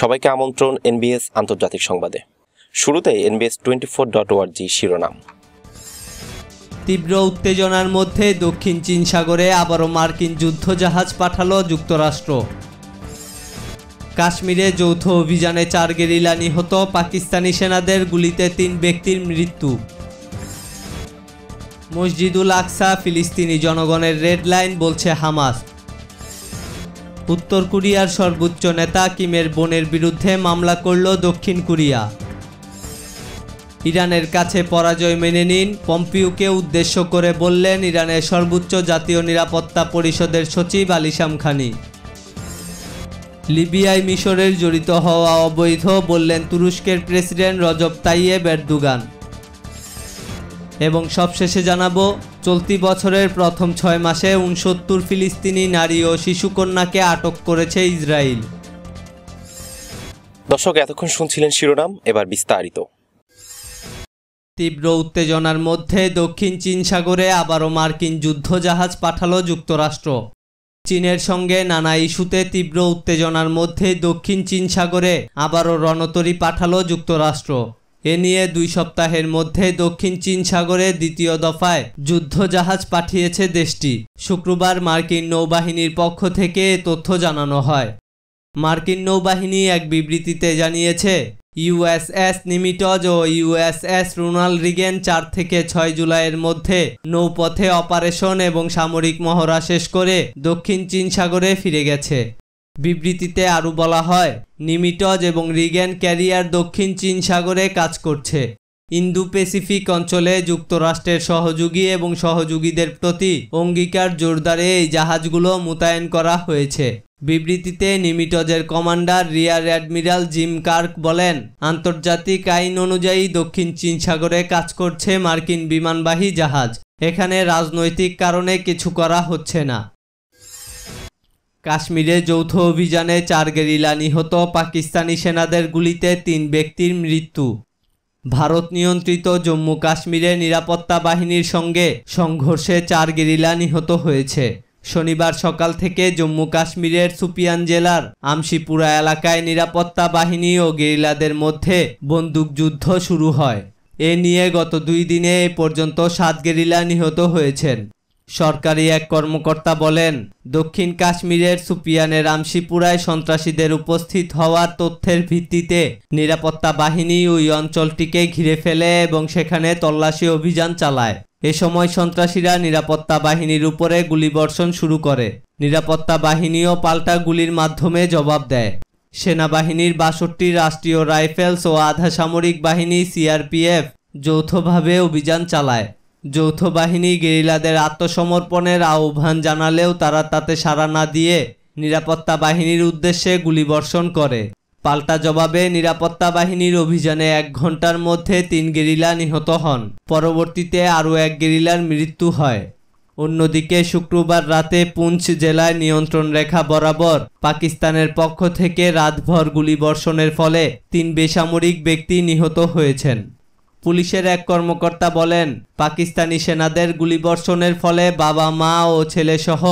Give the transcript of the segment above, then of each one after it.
সবাইকে আমন্ত্রণ এনবিএস আন্তর্জাতিক সংবাদে শুরুতে এনবিএস টোয়েন্টি ফোর ডট ওয়ার্জি শিরোনাম তীব্র উত্তেজনার মধ্যে দক্ষিণ চীন সাগরে আবারও মার্কিন যুদ্ধজাহাজ পাঠালো যুক্তরাষ্ট্র কাশ্মীরে যৌথ অভিযানে চার গেরিলা নিহত পাকিস্তানি সেনাদের গুলিতে তিন ব্যক্তির মৃত্যু মসজিদুল আকসা ফিলিস্তিনি জনগণের রেড লাইন বলছে হামাস উত্তর কোরিয়ার সর্বোচ্চ নেতা কিমের বোনের বিরুদ্ধে মামলা করল দক্ষিণ কোরিয়া ইরানের কাছে পরাজয় মেনে নিন পম্পিউকে উদ্দেশ্য করে বললেন ইরানের সর্বোচ্চ জাতীয় নিরাপত্তা পরিষদের সচিব আলিসাম খানি লিবিয়ায় মিশরের জড়িত হওয়া অবৈধ বললেন তুরস্কের প্রেসিডেন্ট রজব তাইয়ে বেরদুগান এবং সবশেষে জানাবো চলতি বছরের প্রথম ছয় মাসে উনসত্তর ফিলিস্তিনি নারী ও শিশুকন্যাকে আটক করেছে ইসরায়েল দর্শক এতক্ষণ শুনছিলেন শিরোনাম এবার বিস্তারিত তীব্র উত্তেজনার মধ্যে দক্ষিণ চীন সাগরে আবারও মার্কিন যুদ্ধজাহাজ পাঠালো যুক্তরাষ্ট্র চীনের সঙ্গে নানা ইস্যুতে তীব্র উত্তেজনার মধ্যে দক্ষিণ চীন সাগরে আবারও রণতরী পাঠালো যুক্তরাষ্ট্র এ নিয়ে দুই সপ্তাহের মধ্যে দক্ষিণ চীন সাগরে দ্বিতীয় দফায় যুদ্ধজাহাজ পাঠিয়েছে দেশটি শুক্রবার মার্কিন নৌবাহিনীর পক্ষ থেকে তথ্য জানানো হয় মার্কিন নৌবাহিনী এক বিবৃতিতে জানিয়েছে ইউএসএস নিমিটজ ও ইউএসএস রোনাল রিগেন চার থেকে ছয় জুলাইয়ের মধ্যে নৌপথে অপারেশন এবং সামরিক মহড়া শেষ করে দক্ষিণ চীন সাগরে ফিরে গেছে বিবৃতিতে আরও বলা হয় নিমিটজ এবং রিগ্যান ক্যারিয়ার দক্ষিণ চীন সাগরে কাজ করছে ইন্দো প্যাসিফিক অঞ্চলে যুক্তরাষ্ট্রের সহযোগী এবং সহযোগীদের প্রতি অঙ্গীকার জোরদারে এই জাহাজগুলো মোতায়েন করা হয়েছে বিবৃতিতে নিমিটজের commander rear admiral Jim Kirk বলেন আন্তর্জাতিক আইন অনুযায়ী দক্ষিণ চীন সাগরে কাজ করছে মার্কিন বিমানবাহী জাহাজ এখানে রাজনৈতিক কারণে কিছু করা হচ্ছে না কাশ্মীরে যৌথ অভিযানে চার গেরিলা নিহত পাকিস্তানি সেনাদের গুলিতে তিন ব্যক্তির মৃত্যু ভারত নিয়ন্ত্রিত জম্মু কাশ্মীরে নিরাপত্তা বাহিনীর সঙ্গে সংঘর্ষে চার গেরিলা নিহত হয়েছে শনিবার সকাল থেকে জম্মু কাশ্মীরের সুপিয়ান জেলার আমশিপুরা এলাকায় নিরাপত্তা বাহিনী ও গেরিলাদের মধ্যে বন্দুকযুদ্ধ শুরু হয় এ নিয়ে গত দুই দিনে এ পর্যন্ত সাত গেরিলা নিহত হয়েছেন সরকারি এক কর্মকর্তা বলেন দক্ষিণ কাশ্মীরের সুপিয়ানের রামশিপুরায় সন্ত্রাসীদের উপস্থিত হওয়ার তথ্যের ভিত্তিতে নিরাপত্তা বাহিনী ওই অঞ্চলটিকে ঘিরে ফেলে এবং সেখানে তল্লাশি অভিযান চালায় এ সময় সন্ত্রাসীরা নিরাপত্তা বাহিনীর উপরে গুলিবর্ষণ শুরু করে নিরাপত্তা বাহিনীও পাল্টা গুলির মাধ্যমে জবাব দেয় সেনাবাহিনীর বাষট্টি রাষ্ট্রীয় রাইফেলস ও আধা সামরিক বাহিনী সিআরপিএফ যৌথভাবে অভিযান চালায় যৌথ বাহিনী গেরিলাদের আত্মসমর্পণের আহ্বান জানালেও তারা তাতে সাড়া না দিয়ে নিরাপত্তা বাহিনীর উদ্দেশ্যে গুলিবর্ষণ করে পাল্টা জবাবে নিরাপত্তা বাহিনীর অভিযানে এক ঘন্টার মধ্যে তিন গেরিলা নিহত হন পরবর্তীতে আরও এক গেরিলার মৃত্যু হয় অন্যদিকে শুক্রবার রাতে পুঞ্চ জেলায় নিয়ন্ত্রণ রেখা বরাবর পাকিস্তানের পক্ষ থেকে রাতভর গুলিবর্ষণের ফলে তিন বেসামরিক ব্যক্তি নিহত হয়েছেন পুলিশের এক কর্মকর্তা বলেন পাকিস্তানি সেনাদের গুলিবর্ষণের ফলে বাবা মা ও ছেলেসহ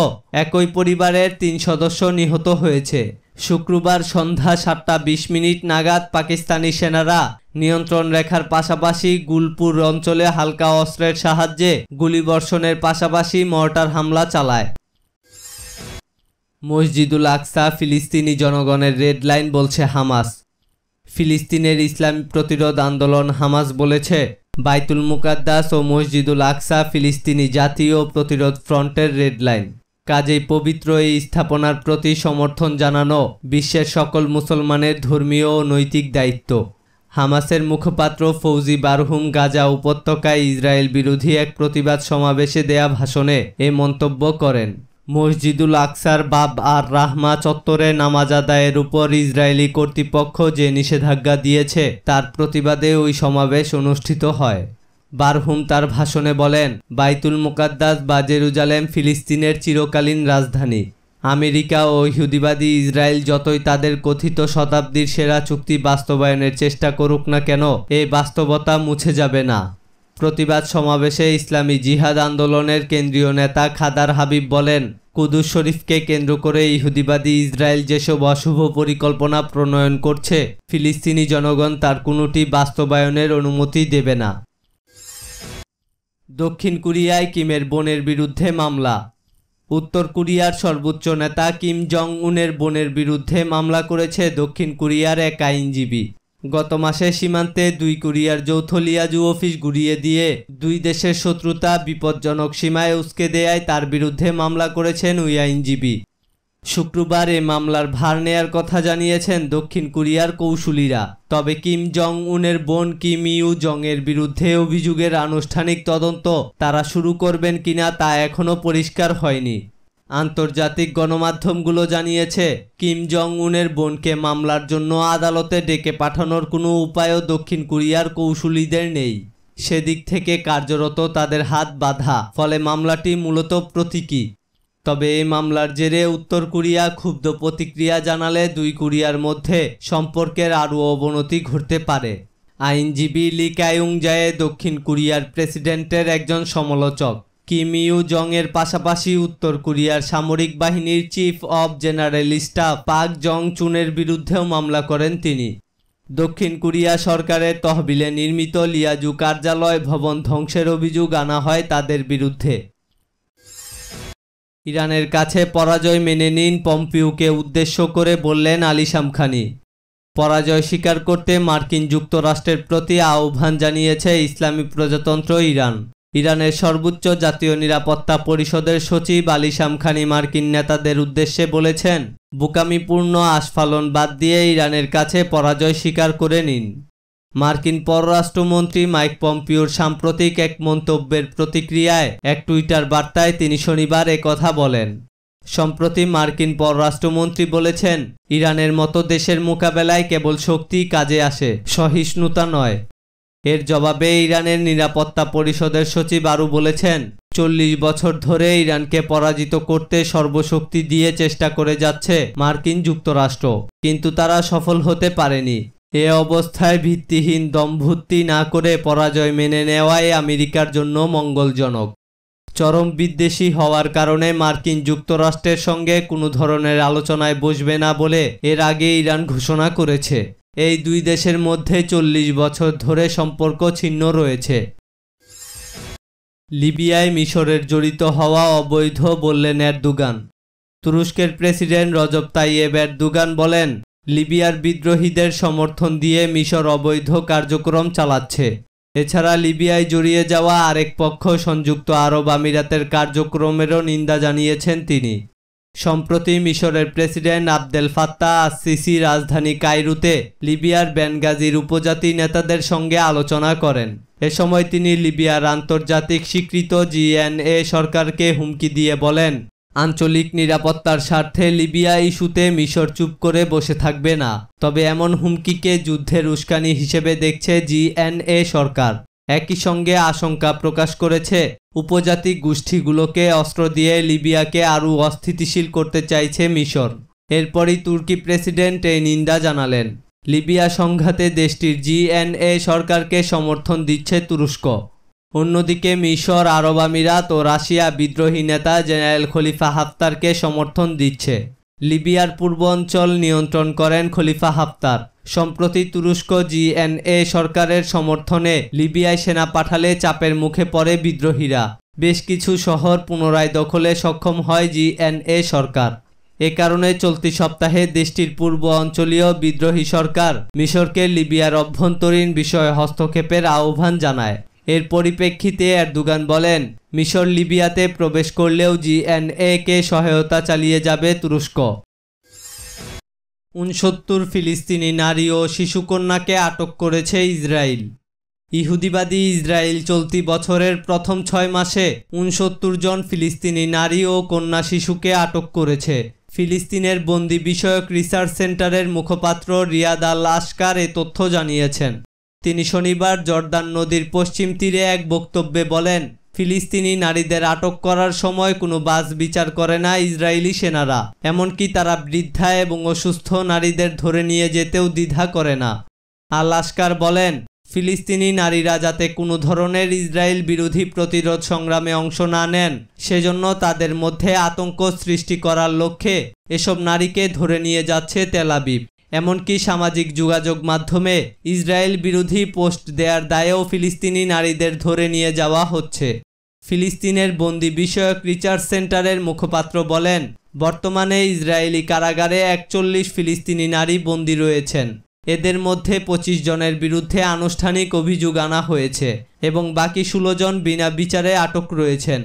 একই পরিবারের তিন সদস্য নিহত হয়েছে শুক্রবার সন্ধ্যা সাতটা বিশ মিনিট নাগাদ পাকিস্তানি সেনারা নিয়ন্ত্রণ রেখার পাশাপাশি গুলপুর অঞ্চলে হালকা অস্ত্রের সাহায্যে গুলিবর্ষণের পাশাপাশি মর্টার হামলা চালায় মসজিদুল আকসা ফিলিস্তিনি জনগণের রেড লাইন বলছে হামাস ফিলিস্তিনের ইসলাম প্রতিরোধ আন্দোলন হামাস বলেছে বাইতুল মুকাদ্দাস ও মসজিদুল আকসা ফিলিস্তিনি জাতীয় প্রতিরোধ ফ্রন্টের রেড লাইন কাজেই পবিত্র এই স্থাপনার প্রতি সমর্থন জানানো বিশ্বের সকল মুসলমানের ধর্মীয় ও নৈতিক দায়িত্ব হামাসের মুখপাত্র ফৌজি বারহুম গাজা উপত্যকায় ইসরায়েল বিরোধী এক প্রতিবাদ সমাবেশে দেয়া ভাষণে এ মন্তব্য করেন মসজিদুল আকসার বাব আর রাহমা চত্বরে নামাজ আদায়ের উপর ইসরায়েলি কর্তৃপক্ষ যে নিষেধাজ্ঞা দিয়েছে তার প্রতিবাদে ওই সমাবেশ অনুষ্ঠিত হয় বারহুম তার ভাষণে বলেন বাইতুল মুকাদ্দাস বা জেরুজালেম ফিলিস্তিনের চিরকালীন রাজধানী আমেরিকা ও ইহুদিবাদী ইসরায়েল যতই তাদের কথিত শতাব্দীর সেরা চুক্তি বাস্তবায়নের চেষ্টা করুক না কেন এই বাস্তবতা মুছে যাবে না প্রতিবাদ সমাবেশে ইসলামী জিহাদ আন্দোলনের কেন্দ্রীয় নেতা খাদার হাবিব বলেন কুদুস শরীফকে কেন্দ্র করে ইহুদিবাদী ইসরায়েল যেসব অশুভ পরিকল্পনা প্রণয়ন করছে ফিলিস্তিনি জনগণ তার কোনোটি বাস্তবায়নের অনুমতি দেবে না দক্ষিণ কোরিয়ায় কিমের বোনের বিরুদ্ধে মামলা উত্তর কোরিয়ার সর্বোচ্চ নেতা কিম জং উনের বোনের বিরুদ্ধে মামলা করেছে দক্ষিণ কোরিয়ার এক আইনজীবী গত মাসে সীমান্তে দুই কোরিয়ার যৌথ লিয়াজু অফিস ঘুরিয়ে দিয়ে দুই দেশের শত্রুতা বিপজ্জনক সীমায় উসকে দেয়ায় তার বিরুদ্ধে মামলা করেছেন ওই আইনজীবী শুক্রবার এ মামলার ভার নেয়ার কথা জানিয়েছেন দক্ষিণ কোরিয়ার কৌশলীরা তবে কিম জং উনের বোন কিম ইউ জং এর বিরুদ্ধে অভিযোগের আনুষ্ঠানিক তদন্ত তারা শুরু করবেন কিনা তা এখনও পরিষ্কার হয়নি আন্তর্জাতিক গণমাধ্যমগুলো জানিয়েছে কিম জং উনের বোনকে মামলার জন্য আদালতে ডেকে পাঠানোর কোনো উপায়ও দক্ষিণ কোরিয়ার কৌশলীদের নেই সেদিক থেকে কার্যরত তাদের হাত বাধা ফলে মামলাটি মূলত প্রতীকী তবে এই মামলার জেরে উত্তর কোরিয়া ক্ষুব্ধ প্রতিক্রিয়া জানালে দুই কোরিয়ার মধ্যে সম্পর্কের আরও অবনতি ঘটতে পারে আইনজীবী লি কায়ুং জায়ে দক্ষিণ কোরিয়ার প্রেসিডেন্টের একজন সমালোচক কিমিউ জংয়ের পাশাপাশি উত্তর কোরিয়ার সামরিক বাহিনীর চিফ অব জেনারেল স্টাফ পাক জং চুনের বিরুদ্ধেও মামলা করেন তিনি দক্ষিণ কোরিয়া সরকারের তহবিলে নির্মিত লিয়াজু কার্যালয় ভবন ধ্বংসের অভিযোগ আনা হয় তাদের বিরুদ্ধে ইরানের কাছে পরাজয় মেনে নিন পম্পিউকে উদ্দেশ্য করে বললেন আলিশাম শামখানি পরাজয় স্বীকার করতে মার্কিন যুক্তরাষ্ট্রের প্রতি আহ্বান জানিয়েছে ইসলামী প্রজাতন্ত্র ইরান ইরানের সর্বোচ্চ জাতীয় নিরাপত্তা পরিষদের সচিব আলী শামখানি মার্কিন নেতাদের উদ্দেশ্যে বলেছেন বোকামিপূর্ণ আস্ফালন বাদ দিয়ে ইরানের কাছে পরাজয় স্বীকার করে নিন মার্কিন পররাষ্ট্রমন্ত্রী মাইক পম্পিওর সাম্প্রতিক এক মন্তব্যের প্রতিক্রিয়ায় এক টুইটার বার্তায় তিনি শনিবার কথা বলেন সম্প্রতি মার্কিন পররাষ্ট্রমন্ত্রী বলেছেন ইরানের মতো দেশের মোকাবেলায় কেবল শক্তি কাজে আসে সহিষ্ণুতা নয় এর জবাবে ইরানের নিরাপত্তা পরিষদের সচিব আরও বলেছেন চল্লিশ বছর ধরে ইরানকে পরাজিত করতে সর্বশক্তি দিয়ে চেষ্টা করে যাচ্ছে মার্কিন যুক্তরাষ্ট্র কিন্তু তারা সফল হতে পারেনি এ অবস্থায় ভিত্তিহীন দম্ভুত্তি না করে পরাজয় মেনে নেওয়াই আমেরিকার জন্য মঙ্গলজনক চরম বিদ্বেষী হওয়ার কারণে মার্কিন যুক্তরাষ্ট্রের সঙ্গে কোনো ধরনের আলোচনায় বসবে না বলে এর আগে ইরান ঘোষণা করেছে এই দুই দেশের মধ্যে চল্লিশ বছর ধরে সম্পর্ক ছিন্ন রয়েছে লিবিয়ায় মিশরের জড়িত হওয়া অবৈধ বললেন এরদুগান তুরস্কের প্রেসিডেন্ট রজব তাইয়েব এরদুগান বলেন লিবিয়ার বিদ্রোহীদের সমর্থন দিয়ে মিশর অবৈধ কার্যক্রম চালাচ্ছে এছাড়া লিবিয়ায় জড়িয়ে যাওয়া আরেক পক্ষ সংযুক্ত আরব আমিরাতের কার্যক্রমেরও নিন্দা জানিয়েছেন তিনি সম্প্রতি মিশরের প্রেসিডেন্ট আবদেল ফাত্তা সিসি রাজধানী কাইরুতে লিবিয়ার বেনগাজির উপজাতি নেতাদের সঙ্গে আলোচনা করেন এ সময় তিনি লিবিয়ার আন্তর্জাতিক স্বীকৃত জিএনএ সরকারকে হুমকি দিয়ে বলেন আঞ্চলিক নিরাপত্তার স্বার্থে লিবিয়া ইস্যুতে মিশর চুপ করে বসে থাকবে না তবে এমন হুমকিকে যুদ্ধের উস্কানি হিসেবে দেখছে জিএনএ সরকার একই সঙ্গে আশঙ্কা প্রকাশ করেছে উপজাতি গোষ্ঠীগুলোকে অস্ত্র দিয়ে লিবিয়াকে আরও অস্থিতিশীল করতে চাইছে মিশর এরপরই তুর্কি প্রেসিডেন্ট এই নিন্দা জানালেন লিবিয়া সংঘাতে দেশটির জিএনএ সরকারকে সমর্থন দিচ্ছে তুরস্ক অন্যদিকে মিশর আরব আমিরাত ও রাশিয়া বিদ্রোহী নেতা জেনারেল খলিফা হাফতারকে সমর্থন দিচ্ছে লিবিয়ার পূর্ব অঞ্চল নিয়ন্ত্রণ করেন খলিফা হাফতার সম্প্রতি তুরস্ক জিএনএ সরকারের সমর্থনে লিবিয়ায় সেনা পাঠালে চাপের মুখে পড়ে বিদ্রোহীরা বেশ কিছু শহর পুনরায় দখলে সক্ষম হয় জিএনএ সরকার এ কারণে চলতি সপ্তাহে দেশটির পূর্ব অঞ্চলীয় বিদ্রোহী সরকার মিশরকে লিবিয়ার অভ্যন্তরীণ বিষয়ে হস্তক্ষেপের আহ্বান জানায় এর পরিপ্রেক্ষিতে এরদুগান বলেন মিশর লিবিয়াতে প্রবেশ করলেও জিএনএ কে সহায়তা চালিয়ে যাবে তুরস্ক উনসত্তর ফিলিস্তিনি নারী ও শিশুকন্যাকে আটক করেছে ইসরায়েল ইহুদিবাদী ইসরায়েল চলতি বছরের প্রথম ছয় মাসে উনসত্তর জন ফিলিস্তিনি নারী ও কন্যা শিশুকে আটক করেছে ফিলিস্তিনের বন্দি বিষয়ক রিসার্চ সেন্টারের মুখপাত্র রিয়াদ আল আসকার এ তথ্য জানিয়েছেন তিনি শনিবার জর্দান নদীর পশ্চিম তীরে এক বক্তব্যে বলেন ফিলিস্তিনি নারীদের আটক করার সময় কোনো বাস বিচার করে না ইসরায়েলি সেনারা এমনকি তারা বৃদ্ধা এবং অসুস্থ নারীদের ধরে নিয়ে যেতেও দ্বিধা করে না আল বলেন ফিলিস্তিনি নারীরা যাতে কোনো ধরনের ইসরায়েল বিরোধী প্রতিরোধ সংগ্রামে অংশ না নেন সেজন্য তাদের মধ্যে আতঙ্ক সৃষ্টি করার লক্ষ্যে এসব নারীকে ধরে নিয়ে যাচ্ছে তেলাবিব এমনকি সামাজিক যোগাযোগ মাধ্যমে ইসরায়েল বিরোধী পোস্ট দেয়ার দায়েও ফিলিস্তিনি নারীদের ধরে নিয়ে যাওয়া হচ্ছে ফিলিস্তিনের বন্দি বিষয়ক রিচার্জ সেন্টারের মুখপাত্র বলেন বর্তমানে ইসরায়েলি কারাগারে একচল্লিশ ফিলিস্তিনি নারী বন্দি রয়েছেন এদের মধ্যে ২৫ জনের বিরুদ্ধে আনুষ্ঠানিক অভিযোগ আনা হয়েছে এবং বাকি ষোলো জন বিনা বিচারে আটক রয়েছেন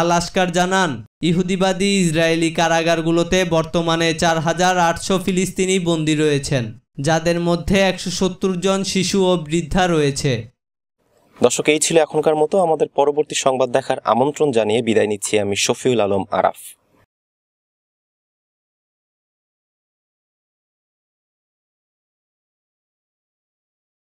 আল আসকার জানান ইহুদিবাদী ইসরায়েলি কারাগারগুলোতে বর্তমানে চার হাজার আটশো ফিলিস্তিনি বন্দী রয়েছেন যাদের মধ্যে একশো জন শিশু ও বৃদ্ধা রয়েছে দর্শক এই ছিল এখনকার মতো আমাদের পরবর্তী সংবাদ দেখার আমন্ত্রণ জানিয়ে বিদায় নিচ্ছি আমি শফিউল আলম আরাফ